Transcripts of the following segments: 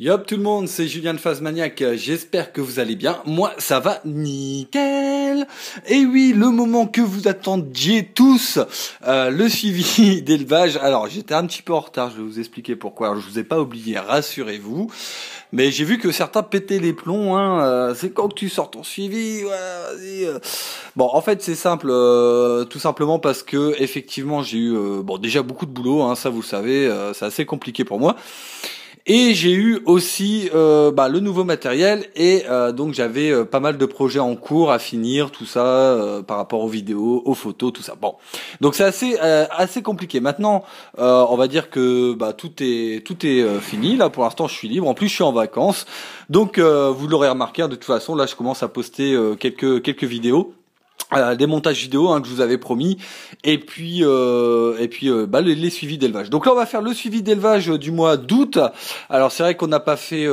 Yop tout le monde, c'est Julien de Phasmaniac, j'espère que vous allez bien, moi ça va nickel Et oui, le moment que vous attendiez tous, euh, le suivi d'élevage, alors j'étais un petit peu en retard, je vais vous expliquer pourquoi, je vous ai pas oublié, rassurez-vous, mais j'ai vu que certains pétaient les plombs, hein. euh, c'est quand que tu sors ton suivi euh. Bon, en fait c'est simple, tout simplement parce que effectivement j'ai eu, bon déjà beaucoup de boulot, hein, ça vous le savez, c'est assez compliqué pour moi et j'ai eu aussi euh, bah, le nouveau matériel et euh, donc j'avais euh, pas mal de projets en cours à finir, tout ça par rapport aux vidéos, aux photos, tout ça. Bon, donc c'est assez assez compliqué. Maintenant, on va dire que bah, tout est tout est fini là. Pour l'instant, je suis libre. En plus, je suis en vacances, donc vous l'aurez remarqué. Hein, de toute façon, là, je commence à poster quelques quelques vidéos. Euh, des montages vidéo hein, que je vous avais promis et puis euh, et puis euh, bah, les, les, suivis d'élevage donc là on va faire le suivi d'élevage du mois d'août alors c'est vrai qu'on n'a pas fait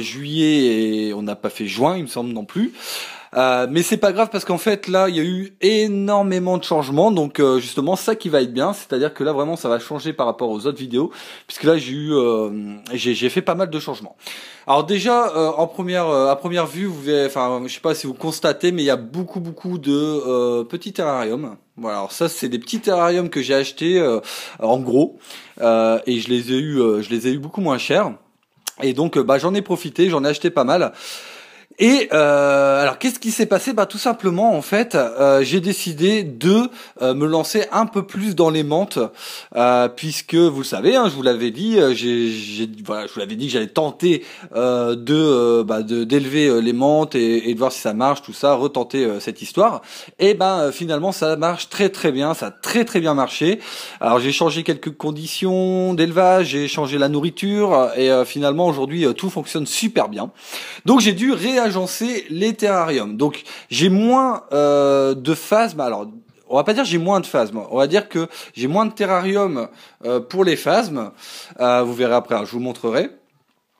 juillet et on n'a pas fait juin il me semble non plus euh, mais c'est pas grave parce qu'en fait là il y a eu énormément de changements donc euh, justement ça qui va être bien c'est à dire que là vraiment ça va changer par rapport aux autres vidéos puisque là j'ai eu euh, j'ai fait pas mal de changements alors déjà en première à première vue vous verrez enfin je sais pas si vous constatez mais il y a beaucoup beaucoup de petits terrariums voilà, alors ça c'est des petits terrariums que j'ai achetés en gros et je les ai eu je les ai eu beaucoup moins cher et donc bah j'en ai profité j'en ai acheté pas mal et euh, alors qu'est-ce qui s'est passé Bah tout simplement en fait, euh, j'ai décidé de euh, me lancer un peu plus dans les mentes, puisque vous savez, hein, je vous l'avais dit, je vous l'avais dit que j'allais tenter bah, de, d'élever les mentes et, de voir si ça marche, tout ça, retenter cette histoire. Et ben finalement ça marche très très bien, ça a très très bien marché. Alors j'ai changé quelques conditions d'élevage, j'ai changé la nourriture et finalement aujourd'hui tout fonctionne super bien. Donc j'ai dû réagir sais les terrariums. Donc j'ai moins euh, de phasmes. Bah, alors on va pas dire j'ai moins de phasmes, on va dire que j'ai moins de terrariums euh, pour les phasmes. Euh, vous verrez après, hein, je vous montrerai.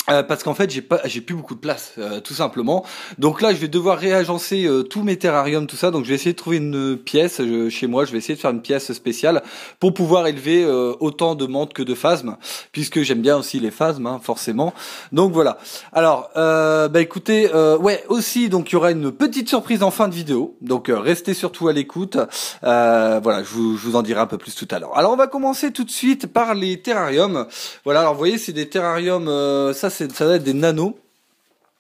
Euh, parce qu'en fait j'ai pas j'ai plus beaucoup de place euh, tout simplement donc là je vais devoir réagencer euh, tous mes terrariums tout ça donc je vais essayer de trouver une pièce chez moi je vais essayer de faire une pièce spéciale pour pouvoir élever autant de menthes que de phasmes puisque j'aime bien aussi les phasmes hein, forcément donc voilà alors bah écoutez ouais aussi donc il y aura une petite surprise en fin de vidéo donc restez surtout à l'écoute voilà je vous, je vous en dirai un peu plus tout à l'heure alors on va commencer tout de suite par les terrariums voilà alors vous voyez c'est des terrariums ça ça doit être des nanos.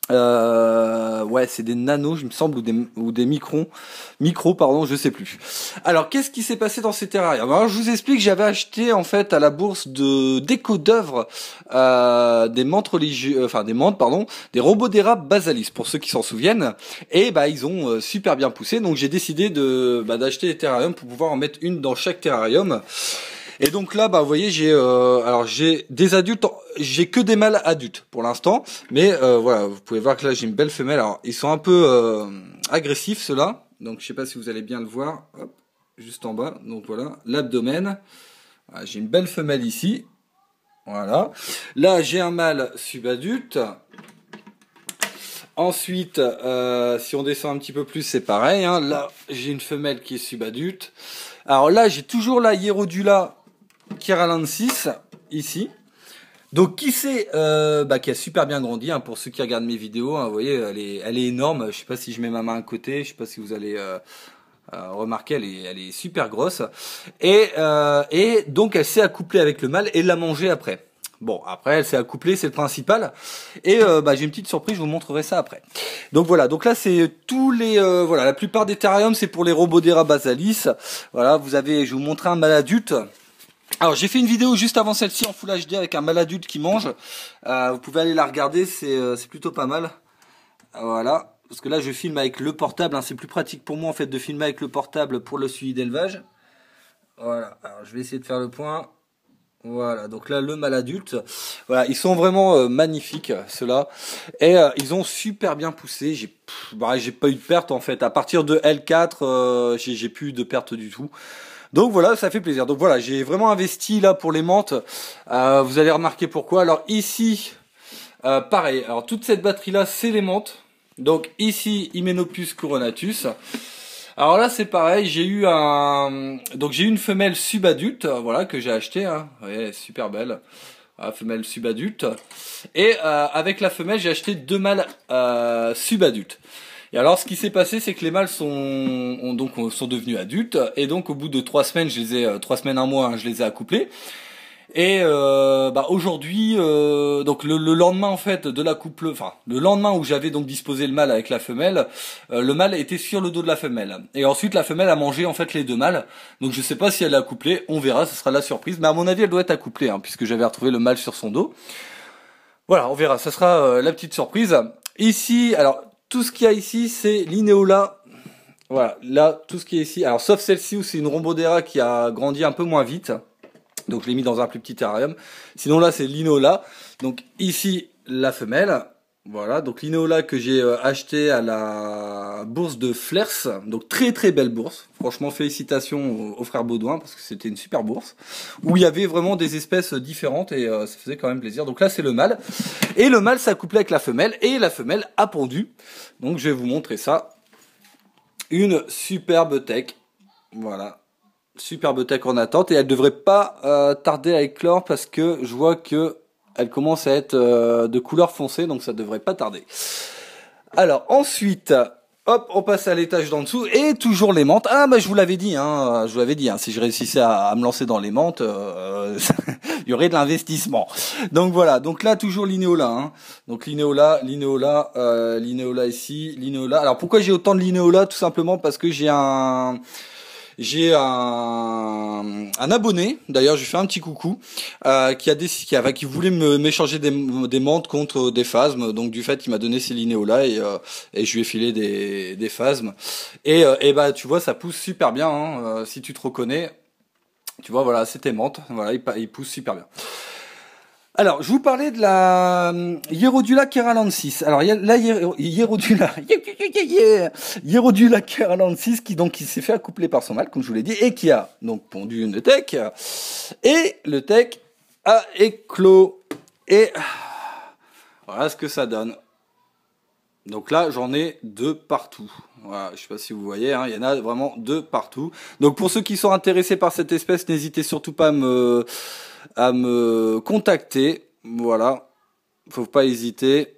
Euh, ouais, c'est des nanos, je me semble, ou des, ou des microns. Micro, pardon, je sais plus. Alors, qu'est-ce qui s'est passé dans ces terrariums je vous explique, j'avais acheté, en fait, à la bourse de déco d'œuvres, euh, des mantes religieuses, euh, enfin, des mantes, pardon, des robots d'érable basalis, pour ceux qui s'en souviennent. Et, bah, ils ont super bien poussé, donc j'ai décidé de, bah, d'acheter des terrariums pour pouvoir en mettre une dans chaque terrarium. Et donc là, bah, vous voyez, j'ai, euh, alors j'ai des adultes, j'ai que des mâles adultes pour l'instant, mais euh, voilà, vous pouvez voir que là j'ai une belle femelle. Alors ils sont un peu euh, agressifs ceux-là, donc je sais pas si vous allez bien le voir, Hop, juste en bas. Donc voilà, l'abdomen. Ah, j'ai une belle femelle ici, voilà. Là j'ai un mâle subadulte. Ensuite, si on descend un petit peu plus, c'est pareil. Hein. Là, j'ai une femelle qui est subadulte. Alors là, j'ai toujours la hiérodula qui 6, ici. Donc qui c'est euh, bah, qui a super bien grandi hein, pour ceux qui regardent mes vidéos, hein, vous voyez elle est, elle est énorme, je sais pas si je mets ma main à côté, je sais pas si vous allez euh, euh, remarquer, elle est, elle est super grosse et, euh, et donc elle s'est accouplée avec le mâle et l'a mangé après. Bon, après, elle s'est accouplée, c'est le principal. Et euh, bah, j'ai une petite surprise, je vous montrerai ça après. Donc voilà, donc là, c'est tous les... voilà, la plupart des terrariums, c'est pour les robots Basalis. Voilà, vous avez... Je vous montrer un mâle adulte. Alors j'ai fait une vidéo juste avant celle-ci en Full HD avec un maladulte adulte qui mange. Euh, vous pouvez aller la regarder, euh, c'est plutôt pas mal. Voilà, parce que là je filme avec le portable, hein. c'est plus pratique pour moi en fait de filmer avec le portable pour le suivi d'élevage. Voilà, alors je vais essayer de faire le point. Voilà, donc là le maladulte. adulte, voilà, ils sont vraiment euh, magnifiques ceux-là et ils ont super bien poussé. Bah, j'ai, pas eu de perte en fait. À partir de L4, j'ai plus de perte du tout. Donc voilà, ça fait plaisir. Donc voilà, j'ai vraiment investi là pour les menthes. Euh, vous allez remarquer pourquoi. Alors ici, euh, pareil. Alors toute cette batterie là, c'est les menthes. Donc ici, Hymenopus coronatus. Alors là, c'est pareil, j'ai eu un donc j'ai eu une femelle subadulte, voilà que j'ai acheté hein. Ouais, super belle. Ah, femelle subadulte et euh, avec la femelle, j'ai acheté deux mâles subadultes. Et alors, ce qui s'est passé, c'est que les mâles sont donc sont devenus adultes, et donc au bout de trois semaines, je les ai euh, trois semaines un mois, hein, je les ai accouplés. Et euh, bah aujourd'hui, euh, donc le, lendemain en fait de la couple, enfin le lendemain où j'avais donc disposé le mâle avec la femelle, euh, le mâle était sur le dos de la femelle. Et ensuite la femelle a mangé en fait les deux mâles. Donc je sais pas si elle a accouplé, on verra, ce sera la surprise. Mais à mon avis elle doit être accouplée, hein, puisque j'avais retrouvé le mâle sur son dos. Voilà, on verra, ce sera euh, la petite surprise. Ici, alors tout ce qu'il y a ici, c'est l'inéola. Voilà, là, tout ce qui est ici. Alors, sauf celle-ci où c'est une rhombodera qui a grandi un peu moins vite. Donc, je l'ai mis dans un plus petit terrarium. Sinon, là, c'est l'inola. Donc, ici, la femelle. Voilà, donc l'inéola que j'ai euh, acheté à la bourse de Flers, donc très très belle bourse. Franchement, félicitations aux, frères Baudouin parce que c'était une super bourse où il y avait vraiment des espèces différentes et euh, ça faisait quand même plaisir. Donc là, c'est le mâle et le mâle s'accouplait avec la femelle et la femelle a pondu. Donc je vais vous montrer ça. Une superbe tech, voilà, superbe tech en attente et elle devrait pas euh, tarder à éclore parce que je vois que elle commence à être euh, de couleur foncée, donc ça devrait pas tarder. Alors ensuite, hop, on passe à l'étage d'en dessous et toujours les menthes. Ah bah je vous l'avais dit, hein, je vous l'avais dit, hein, si je réussissais à, me lancer dans les menthes, euh, il y aurait de l'investissement. Donc voilà, donc là toujours l'inéola. Hein. Donc l'inéola, l'inéola, euh, l'inéola ici, l'inéola. Alors pourquoi j'ai autant de l'inéola Tout simplement parce que j'ai un j'ai un, abonné, d'ailleurs je lui fais un petit coucou, euh, qui a des, qui, voulait m'échanger des, des contre des phasmes, donc du fait il m'a donné ces linéos-là et, euh, et je lui ai filé des, des phasmes. Et, euh, bah tu vois, ça pousse super bien, hein, si tu te reconnais, tu vois, voilà, c'était menthe, voilà, il, pousse super bien. Alors, je vous parlais de la Hierodula keralensis. Alors, la Hierodula, Hierodul à 46, qui donc qui s'est fait accoupler par son mal, comme je vous l'ai dit, et qui a donc pondu une tech. Et le tech a éclos. Et voilà ce que ça donne. Donc là, j'en ai deux partout. Voilà, je sais pas si vous voyez, hein, il y en a vraiment deux partout. Donc pour ceux qui sont intéressés par cette espèce, n'hésitez surtout pas à me, à me contacter. Voilà, faut pas hésiter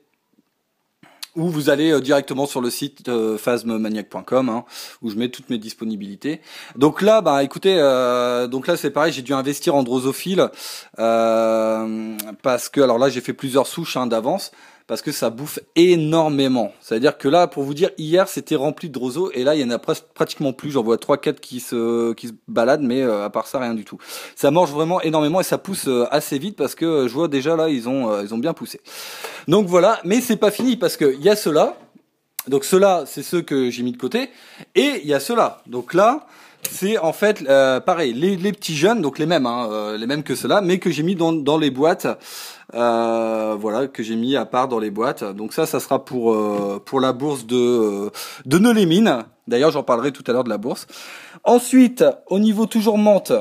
ou vous allez euh, directement sur le site euh, phasmemaniac.com hein, où je mets toutes mes disponibilités. Donc là, bah écoutez, euh, donc là c'est pareil, j'ai dû investir en drosophile parce que alors là j'ai fait plusieurs souches hein, d'avance parce que ça bouffe énormément. C'est-à-dire que là, pour vous dire, hier c'était rempli de roseaux et là il y en a presque, pratiquement plus. J'en vois trois, 4 qui se qui se baladent, mais euh, à part ça rien du tout. Ça mange vraiment énormément et ça pousse euh, assez vite parce que euh, je vois déjà là ils ont ils ont bien poussé. Donc voilà, mais c'est pas fini parce que il y a cela. Donc cela c'est ceux que j'ai mis de côté. Et il y a cela. Donc là, c'est en fait euh, pareil les, petits jeunes donc les mêmes hein, euh, les mêmes que ceux-là mais que j'ai mis dans, dans les boîtes euh, voilà que j'ai mis à part dans les boîtes donc ça ça sera pour pour la bourse de de Nolémine d'ailleurs j'en parlerai tout à l'heure de la bourse ensuite au niveau toujours menthe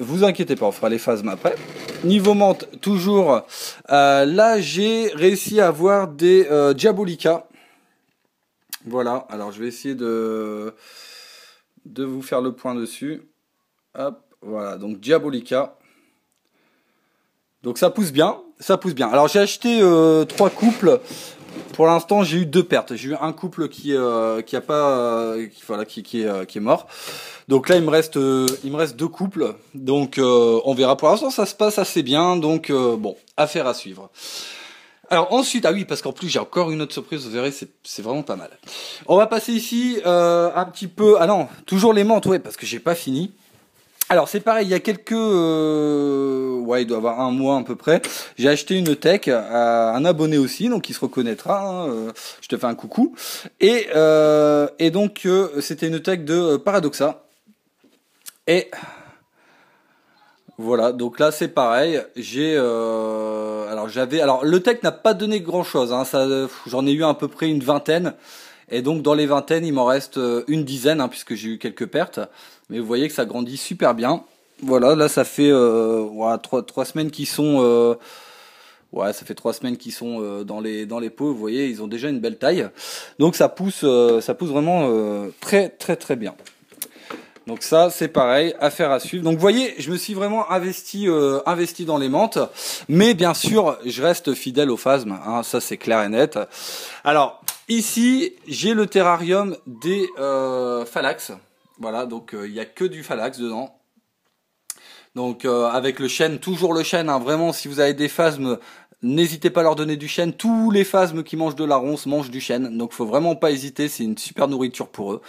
vous inquiétez pas, on fera les phases après. Niveau menthe, toujours. là, j'ai réussi à avoir des Diabolica. Voilà. Alors, je vais essayer de de vous faire le point dessus. Hop, voilà, donc Diabolica. Donc ça pousse bien, ça pousse bien. Alors j'ai acheté euh, trois couples. Pour l'instant, j'ai eu deux pertes. J'ai eu un couple qui euh, qui a pas euh, voilà qui qui est, mort. Donc là, il me reste il me reste deux couples. Donc on verra. Pour l'instant, ça se passe assez bien. Donc bon, affaire à suivre. Alors ensuite, ah oui, parce qu'en plus j'ai encore une autre surprise, vous verrez, c'est vraiment pas mal. On va passer ici euh, un petit peu... Ah non, toujours les mentes, ouais, parce que j'ai pas fini. Alors c'est pareil, il y a quelques... Euh, ouais, il doit avoir un mois à peu près. J'ai acheté une tech à un abonné aussi, donc il se reconnaîtra. Hein, euh, je te fais un coucou. Et, euh, et donc c'était une tech de Paradoxa. Et voilà, donc là c'est pareil. J'ai euh, alors j'avais alors le tech n'a pas donné grand chose. Hein. j'en ai eu à peu près une vingtaine. Et donc dans les vingtaines, il m'en reste euh, une dizaine hein, puisque j'ai eu quelques pertes. Mais vous voyez que ça grandit super bien. Voilà, là ça fait euh, trois, semaines qui sont euh, ouais ça fait trois semaines qu'ils sont dans les dans les pots. Vous voyez, ils ont déjà une belle taille. Donc ça pousse ça pousse vraiment très très très bien. Donc ça, c'est pareil, affaire à suivre. Donc vous voyez, je me suis vraiment investi, euh, investi dans les menthes, mais bien sûr, je reste fidèle au phasme. Hein, ça, c'est clair et net. Alors ici, j'ai le terrarium des euh, Voilà, donc euh, il n'y a que du phalax dedans. Donc euh, avec le chêne, toujours le chêne, hein. vraiment si vous avez des phasmes, N'hésitez pas à leur donner du chêne. Tous les phasmes qui mangent de la ronce mangent du chêne. Donc faut vraiment pas hésiter, c'est une super nourriture pour eux.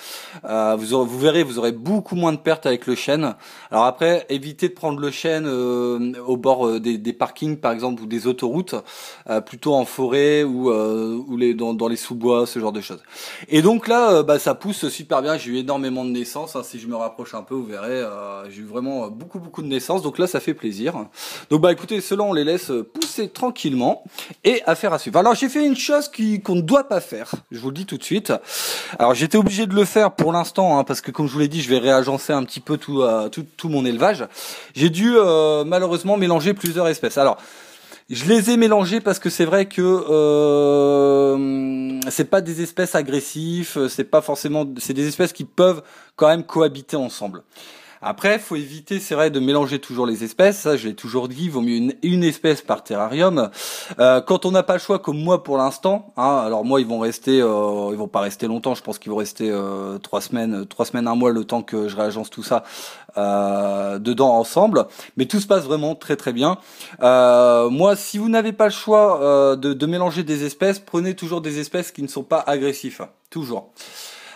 Euh, vous, verrez, vous aurez beaucoup moins de pertes avec le chêne. Alors après, évitez de prendre le chêne euh, au bord euh, des, parkings par exemple ou des autoroutes, plutôt en forêt ou, les, dans, dans les sous-bois, ce genre de choses. Et donc là, bah, ça pousse super bien. J'ai eu énormément de naissances. Hein. Si je me rapproche un peu, vous verrez, j'ai eu vraiment beaucoup beaucoup de naissances. Donc là, ça fait plaisir. Donc bah écoutez, ceux-là, on les laisse pousser tranquillement et Et faire à suivre. Alors j'ai fait une chose qui, qu'on ne doit pas faire, je vous le dis tout de suite. Alors j'étais obligé de le faire pour l'instant, hein, parce que comme je vous l'ai dit, je vais réagencer un petit peu tout, euh, tout, mon élevage. J'ai dû euh, malheureusement mélanger plusieurs espèces. Alors... Je les ai mélangées parce que c'est vrai que euh, c'est pas des espèces agressives, c'est pas forcément, c'est des espèces qui peuvent quand même cohabiter ensemble. Après, faut éviter, c'est vrai, de mélanger toujours les espèces. Ça, je l'ai toujours dit, il vaut mieux une, espèce par terrarium. Euh, quand on n'a pas le choix, comme moi pour l'instant, hein, alors moi, ils vont rester, euh, ils vont pas rester longtemps. Je pense qu'ils vont rester euh, trois semaines, trois semaines, un mois, le temps que je réagence tout ça euh, dedans ensemble. Mais tout se passe vraiment très très bien. moi, si vous n'avez pas le choix de, de mélanger des espèces, prenez toujours des espèces qui ne sont pas agressives. Toujours.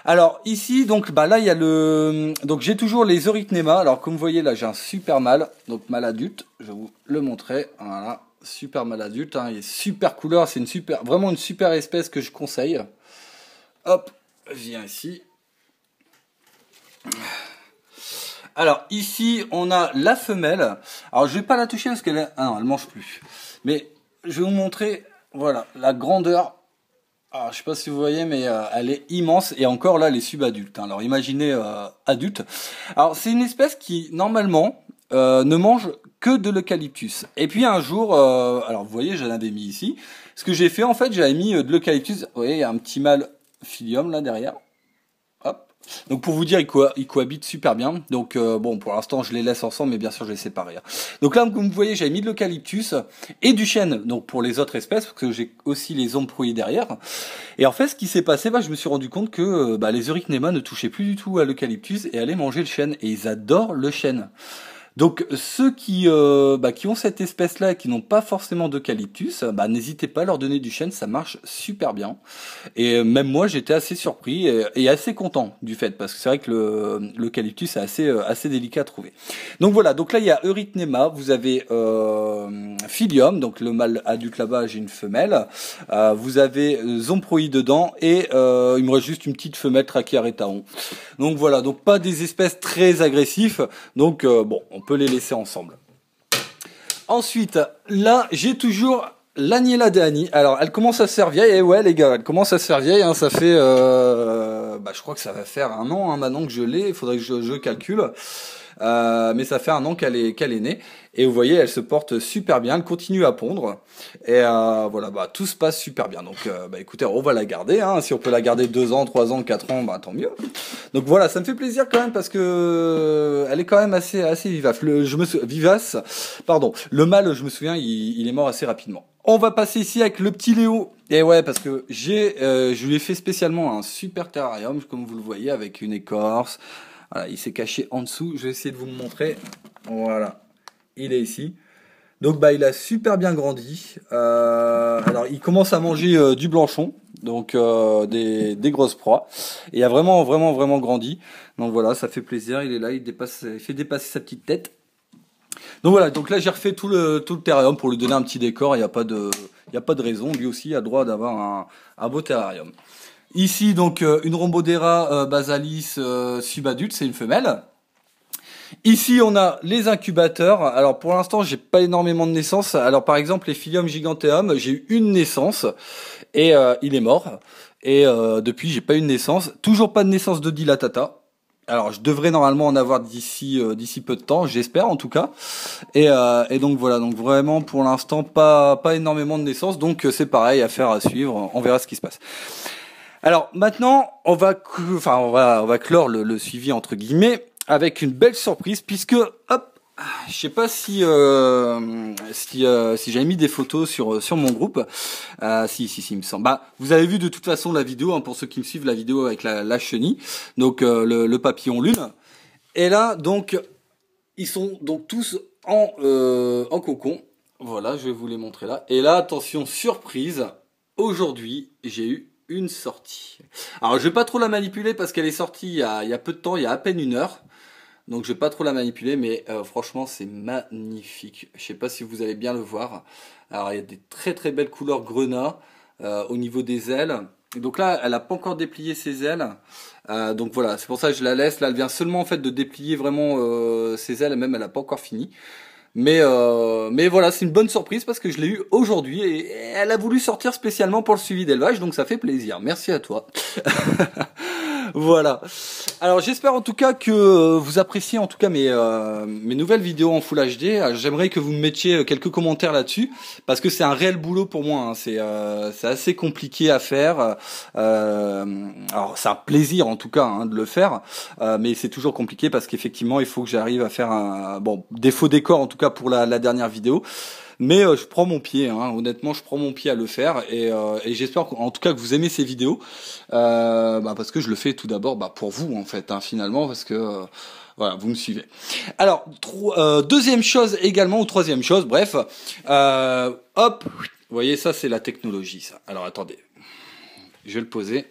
Alors ici, donc bah là il y a le, donc j'ai toujours les orythnémas. Alors comme vous voyez là, j'ai un super mâle, donc mâle adulte. Je vais vous le montrer. Voilà, super mâle adulte. Hein. Il est super couleur. C'est une super, vraiment une super espèce que je conseille. Hop, viens ici. Alors ici, on a la femelle. Alors je vais pas la toucher parce qu'elle, est... ah non, elle mange plus. Mais je vais vous montrer, voilà, la grandeur je je sais pas si vous voyez, mais euh, elle est immense et encore là, elle est subadultes. Hein. Alors imaginez euh, adulte. Alors c'est une espèce qui normalement euh, ne mange que de l'eucalyptus. Et puis un jour, euh, alors vous voyez, j'en avais mis ici. Ce que j'ai fait en fait, j'avais mis de l'eucalyptus. Vous voyez, il y a un petit mâle filium là derrière. Donc pour vous dire, ils, cohabitent super bien. Donc euh, bon, pour l'instant, je les laisse ensemble, mais bien sûr, je les sépare. Hein. Donc là, comme vous voyez, j'avais mis de l'eucalyptus et du chêne. Donc pour les autres espèces, parce que j'ai aussi les prouillées derrière. Et en fait, ce qui s'est passé, bah, je me suis rendu compte que euh, bah, les Eurychnémas ne touchaient plus du tout à l'eucalyptus et allaient manger le chêne. Et ils adorent le chêne. Donc ceux qui, euh, bah, qui ont cette espèce-là et qui n'ont pas forcément d'eucalyptus, bah, n'hésitez pas à leur donner du chêne, ça marche super bien. Et euh, même moi, j'étais assez surpris et, assez content du fait, parce que c'est vrai que l'eucalyptus est assez, euh, assez délicat à trouver. Donc voilà, donc là il y a Eurythnema, vous avez euh, Philium, donc le mâle adulte là-bas, j'ai une femelle. vous avez Zomproi dedans et il me reste juste une petite femelle trachéaretaon. Donc voilà, donc pas des espèces très agressives. Donc bon, les laisser ensemble. Ensuite, là, j'ai toujours l'Agnella Dani. Alors, elle commence à se faire vieille. Et eh ouais, les gars, elle commence à se faire vieille. Hein. ça fait, euh, bah, je crois que ça va faire un an un hein, maintenant que je l'ai. Il faudrait que je calcule. Euh, mais ça fait un an qu'elle est, qu'elle est née. Et vous voyez, elle se porte super bien, elle continue à pondre. Et euh, voilà, bah, tout se passe super bien. Donc euh, bah, écoutez, on va la garder. Hein. Si on peut la garder deux ans, trois ans, quatre ans, bah, tant mieux. Donc voilà, ça me fait plaisir quand même parce que elle est quand même assez, assez vivace. Le, je me vivace. Pardon. Le mâle, je me souviens, il, est mort assez rapidement. On va passer ici avec le petit Léo. Et ouais, parce que j'ai, je lui ai fait spécialement un super terrarium, comme vous le voyez, avec une écorce, il s'est caché en dessous. Je vais essayer de vous montrer. Voilà, il est ici. Donc bah il a super bien grandi. Euh, alors il commence à manger euh, du blanchon, donc euh, des, grosses proies. Et il a vraiment vraiment vraiment grandi. Donc voilà, ça fait plaisir. Il est là, il fait dépasser sa petite tête. Donc voilà, donc là j'ai refait tout le terrarium pour lui donner un petit décor. Il n'y a pas de raison. Lui aussi a droit d'avoir un beau terrarium. Ici, donc, euh, une Rhombodera euh, basalis euh, subadulte, c'est une femelle. Ici, on a les incubateurs. Alors, pour l'instant, j'ai pas énormément de naissances. Alors, par exemple, les Philium giganteum, j'ai eu une naissance et il est mort. Et depuis, j'ai pas eu de naissance. Toujours pas de naissance de dilatata. Alors, je devrais normalement en avoir d'ici d'ici peu de temps, j'espère en tout cas. Et, donc voilà, donc vraiment pour l'instant pas pas énormément de naissances. Donc c'est pareil à faire à suivre. On verra ce qui se passe. Alors maintenant, on va, enfin, on va, on va clore le, suivi entre guillemets avec une belle surprise puisque hop, je sais pas si euh, euh, si, j'avais mis des photos sur sur mon groupe. Euh, si si si, il me semble. Bah, vous avez vu de toute façon la vidéo hein, pour ceux qui me suivent la vidéo avec la, chenille, donc le, le, papillon lune. Et là donc ils sont donc tous en en cocon. Voilà, je vais vous les montrer là. Et là, attention, surprise. Aujourd'hui, j'ai eu une sortie. Alors je vais pas trop la manipuler parce qu'elle est sortie il y, a, peu de temps, il y a à peine une heure. Donc je vais pas trop la manipuler, mais euh, franchement c'est magnifique. Je sais pas si vous allez bien le voir. Alors il y a des très très belles couleurs grenat euh, au niveau des ailes. donc là, elle n'a pas encore déplié ses ailes. Euh, donc voilà, c'est pour ça que je la laisse. Là, elle vient seulement en fait de déplier vraiment ses ailes. Même elle n'a pas encore fini. Mais, euh, mais voilà, c'est une bonne surprise parce que je l'ai eu aujourd'hui et elle a voulu sortir spécialement pour le suivi d'élevage, donc ça fait plaisir. Merci à toi. voilà. Alors j'espère en tout cas que vous appréciez en tout cas mes, euh, mes nouvelles vidéos en Full HD. Ah, j'aimerais que vous me mettiez euh, quelques commentaires là-dessus parce que c'est un réel boulot pour moi. Hein. C'est euh, assez compliqué à faire. Euh, alors c'est un plaisir en tout cas hein, de le faire, mais c'est toujours compliqué parce qu'effectivement il faut que j'arrive à faire un bon défaut décor en tout cas pour la dernière vidéo. Mais euh, je prends mon pied, hein. honnêtement, je prends mon pied à le faire et, euh, j'espère en tout cas que vous aimez ces vidéos, euh, bah, parce que je le fais tout d'abord bah, pour vous en fait, hein, finalement, parce que voilà, vous me suivez. Alors, deuxième chose également, ou troisième chose, bref, hop, vous voyez, ça c'est la technologie, ça. Alors attendez, je vais le poser.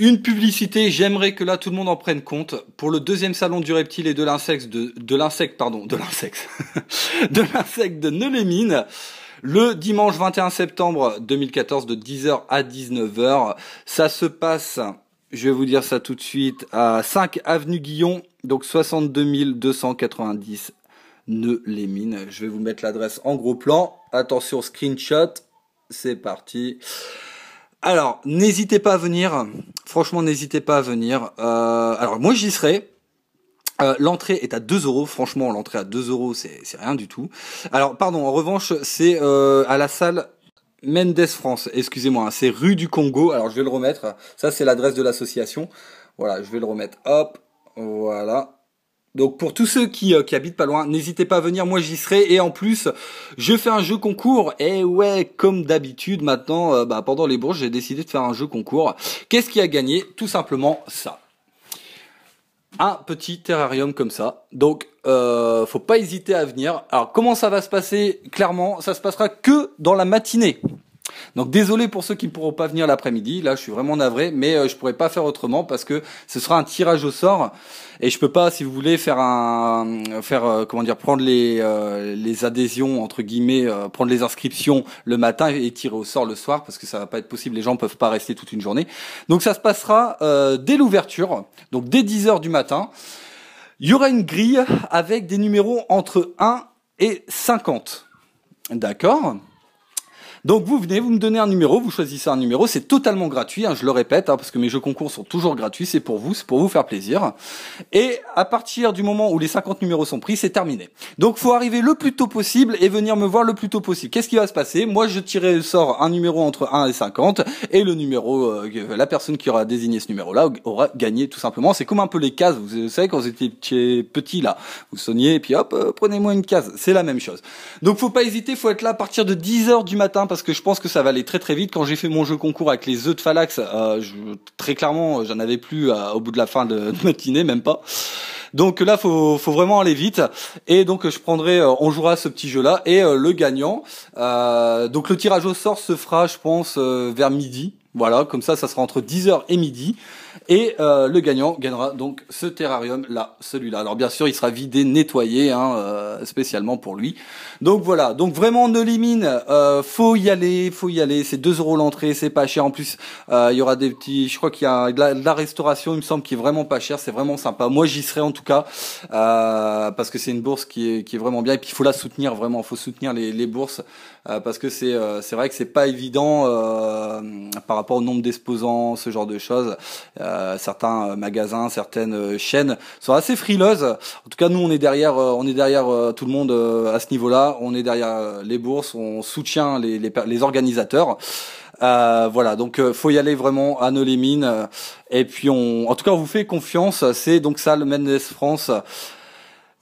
Une publicité, j'aimerais que là tout le monde en prenne compte pour le deuxième salon du reptile et de l'insecte de, l'insecte pardon, de l'insecte de l'insecte de Neulémine le dimanche 21 septembre 2014 de 10h à 19h. Ça se passe, je vais vous dire ça tout de suite, à 5 avenue Guillon, donc 62 290 Neulémine. Je vais vous mettre l'adresse en gros plan. Attention screenshot. C'est parti. Alors, n'hésitez pas à venir. Franchement, n'hésitez pas à venir. Euh, alors, moi, j'y serai. Euh, l'entrée est à 2 euros, franchement l'entrée à 2 euros c'est rien du tout. Alors pardon, en revanche c'est euh, à la salle Mendes France, excusez-moi, hein, c'est rue du Congo, alors je vais le remettre, ça c'est l'adresse de l'association, voilà je vais le remettre, hop, voilà, donc pour tous ceux euh, qui, habitent pas loin, n'hésitez pas à venir, moi j'y serai. Et en plus, je fais un jeu concours. Et ouais, comme d'habitude, maintenant, euh, bah, pendant les bourses, j'ai décidé de faire un jeu concours. Qu'est-ce qui a gagné Tout simplement ça. Un petit terrarium comme ça. Donc, euh, faut pas hésiter à venir. Alors, comment ça va se passer Clairement, ça se passera que dans la matinée. Donc désolé pour ceux qui ne pourront pas venir l'après-midi, là je suis vraiment navré, mais euh, je pourrais pas faire autrement parce que ce sera un tirage au sort et je peux pas, si vous voulez, faire un, faire euh, comment dire, prendre les euh, les adhésions entre guillemets, prendre les inscriptions le matin et tirer au sort le soir parce que ça va pas être possible, les gens peuvent pas rester toute une journée. Donc ça se passera dès l'ouverture, donc dès 10 heures du matin. Il y aura une grille avec des numéros entre 1 et 50. D'accord donc vous venez, vous me donnez un numéro, vous choisissez un numéro, c'est totalement gratuit, hein, je le répète, hein, parce que mes jeux concours sont toujours gratuits, c'est pour vous, c'est pour vous faire plaisir. Et à partir du moment où les 50 numéros sont pris, c'est terminé. Donc faut arriver le plus tôt possible et venir me voir le plus tôt possible. Qu'est-ce qui va se passer Moi je tirerai au sort un numéro entre 1 et 50, et le numéro, euh, la personne qui aura désigné ce numéro-là aura gagné tout simplement. C'est comme un peu les cases, vous savez quand vous étiez petit là, vous sonniez et puis hop, euh, prenez-moi une case, c'est la même chose. Donc faut pas hésiter, faut être là à partir de 10h du matin parce que je pense que ça va aller très très vite. Quand j'ai fait mon jeu concours avec les œufs de Phalax, euh, très clairement, euh, j'en avais plus euh, au bout de la fin de, de matinée, même pas. Donc là, faut, faut vraiment aller vite. Et donc je prendrai, on jouera ce petit jeu-là et le gagnant. donc le tirage au sort se fera, je pense, vers midi. Voilà, comme ça, ça sera entre 10h et midi. Et euh, le gagnant gagnera donc ce terrarium là, celui-là. Alors bien sûr, il sera vidé, nettoyé, hein, euh, spécialement pour lui. Donc voilà. Donc vraiment, ne élimine. Euh, faut y aller, faut y aller. C'est 2 euros l'entrée, c'est pas cher. En plus, euh, il y aura des petits. Je crois qu'il y a de la, restauration, il me semble, qui est vraiment pas cher. C'est vraiment sympa. Moi, j'y serai en tout cas parce que c'est une bourse qui est, vraiment bien. Et puis, il faut la soutenir vraiment. Il faut soutenir les, bourses parce que c'est c'est vrai que c'est pas évident par rapport au nombre d'exposants, ce genre de choses. Euh, certains euh, magasins, certaines euh, chaînes sont assez frileuses. En tout cas, nous, on est derrière, on est derrière tout le monde à ce niveau-là. On est derrière les bourses, on soutient les, organisateurs. voilà, donc faut y aller vraiment à nos et puis on, en tout cas, on vous fait confiance. C'est donc ça le Mendes France.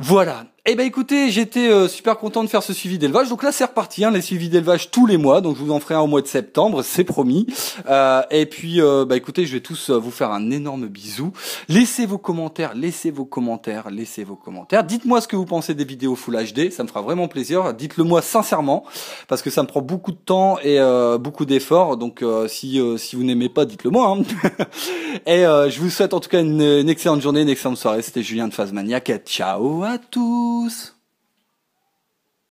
Voilà. Eh ben écoutez, j'étais euh, super content de faire ce suivi d'élevage. Donc là, c'est reparti, hein, les suivis d'élevage tous les mois. Donc je vous en ferai un au mois de septembre, c'est promis. Euh, et puis, euh, bah écoutez, je vais tous vous faire un énorme bisou. Laissez vos commentaires, laissez vos commentaires, laissez vos commentaires. Dites-moi ce que vous pensez des vidéos Full HD, ça me fera vraiment plaisir. Dites-le moi sincèrement, parce que ça me prend beaucoup de temps et beaucoup d'efforts. Donc si si vous n'aimez pas, dites-le moi. Hein. et je vous souhaite en tout cas une, excellente journée, une excellente soirée. C'était Julien de Phase ciao à tous. Tschüss.